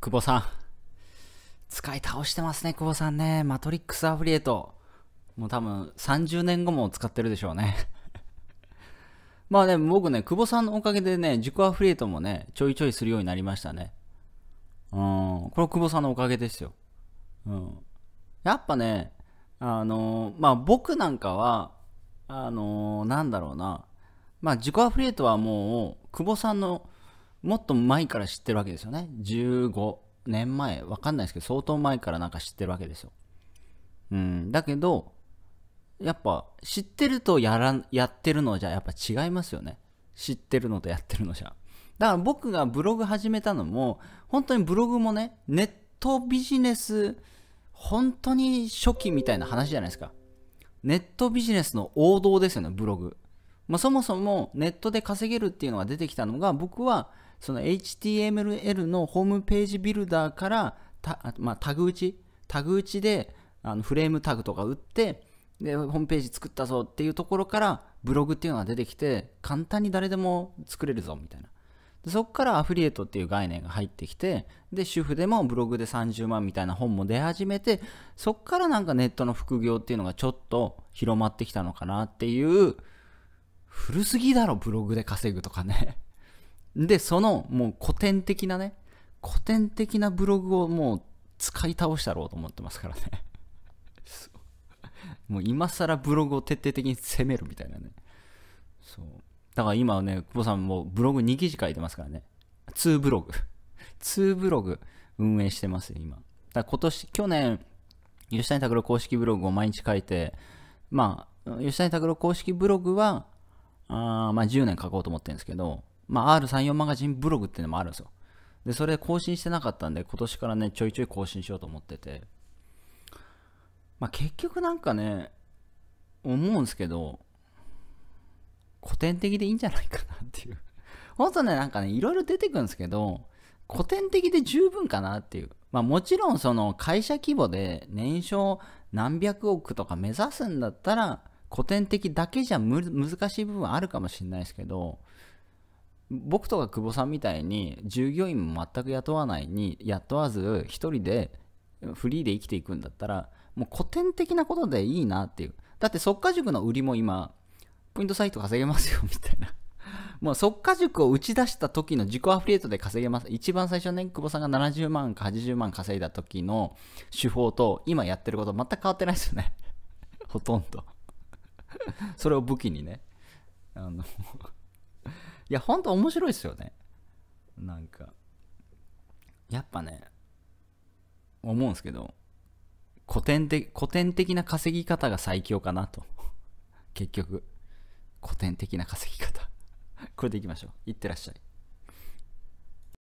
久保さん。使い倒してますね、久保さんね。マトリックスアフリエイト。もう多分30年後も使ってるでしょうね まあね、僕ね、久保さんのおかげでね、自己アフリエイトもね、ちょいちょいするようになりましたね。うん、これ久保さんのおかげですよ。うん。やっぱね、あのー、まあ僕なんかは、あのー、なんだろうな、まあ自己アフリエイトはもう、久保さんのもっと前から知ってるわけですよね。15年前、わかんないですけど、相当前からなんか知ってるわけですよ。うん、だけど、やっぱ知ってるとやらやってるのじゃやっぱ違いますよね。知ってるのとやってるのじゃ。だから僕がブログ始めたのも、本当にブログもね、ネットビジネス、本当に初期みたいな話じゃないですか。ネットビジネスの王道ですよね、ブログ。まあ、そもそもネットで稼げるっていうのが出てきたのが僕はその HTML のホームページビルダーからた、まあ、タグ打ちタグ打ちであのフレームタグとか打ってでホームページ作ったぞっていうところからブログっていうのが出てきて簡単に誰でも作れるぞみたいなでそこからアフリエイトっていう概念が入ってきてで主婦でもブログで30万みたいな本も出始めてそこからなんかネットの副業っていうのがちょっと広まってきたのかなっていう古すぎだろ、ブログで稼ぐとかね。で、その、もう古典的なね、古典的なブログをもう使い倒したろうと思ってますからね。もう今更ブログを徹底的に攻めるみたいなね。そう。だから今はね、久保さんもブログ2記事書いてますからね。2ブログ。2 ブログ運営してますよ、今。だ今年、去年、吉谷拓郎公式ブログを毎日書いて、まあ、吉谷拓郎公式ブログは、あまあ、10年書こうと思ってるんですけど、まあ、R34 マガジンブログっていうのもあるんですよ。で、それ更新してなかったんで、今年からね、ちょいちょい更新しようと思ってて、まあ、結局なんかね、思うんですけど、古典的でいいんじゃないかなっていう。ほんとね、なんかね、いろいろ出てくるんですけど、古典的で十分かなっていう。まあもちろんその会社規模で年商何百億とか目指すんだったら、古典的だけじゃ難しい部分あるかもしれないですけど僕とか久保さんみたいに従業員も全く雇わないに雇わず一人でフリーで生きていくんだったらもう古典的なことでいいなっていうだって即果塾の売りも今ポイントサイト稼げますよみたいな もう即果塾を打ち出した時の自己アフリエイトで稼げます一番最初ね久保さんが70万か80万稼いだ時の手法と今やってること全く変わってないですよね ほとんど それを武器にねあのいやほんと面白いっすよねなんかやっぱね思うんすけど古典的古典的な稼ぎ方が最強かなと結局古典的な稼ぎ方これでいきましょういってらっしゃい